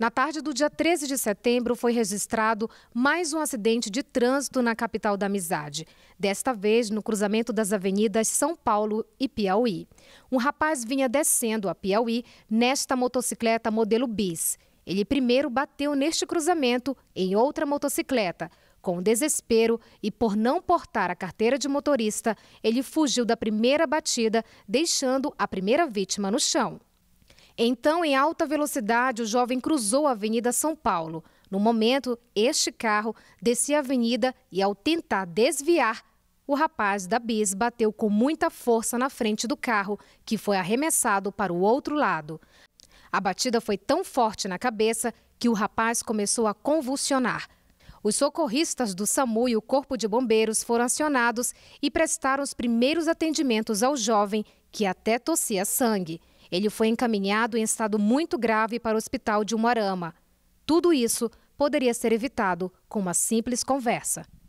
Na tarde do dia 13 de setembro, foi registrado mais um acidente de trânsito na capital da amizade. Desta vez, no cruzamento das avenidas São Paulo e Piauí. Um rapaz vinha descendo a Piauí nesta motocicleta modelo bis. Ele primeiro bateu neste cruzamento em outra motocicleta. Com desespero e por não portar a carteira de motorista, ele fugiu da primeira batida, deixando a primeira vítima no chão. Então, em alta velocidade, o jovem cruzou a Avenida São Paulo. No momento, este carro descia a avenida e, ao tentar desviar, o rapaz da bis bateu com muita força na frente do carro, que foi arremessado para o outro lado. A batida foi tão forte na cabeça que o rapaz começou a convulsionar. Os socorristas do SAMU e o Corpo de Bombeiros foram acionados e prestaram os primeiros atendimentos ao jovem, que até tossia sangue. Ele foi encaminhado em estado muito grave para o hospital de Umarama. Tudo isso poderia ser evitado com uma simples conversa.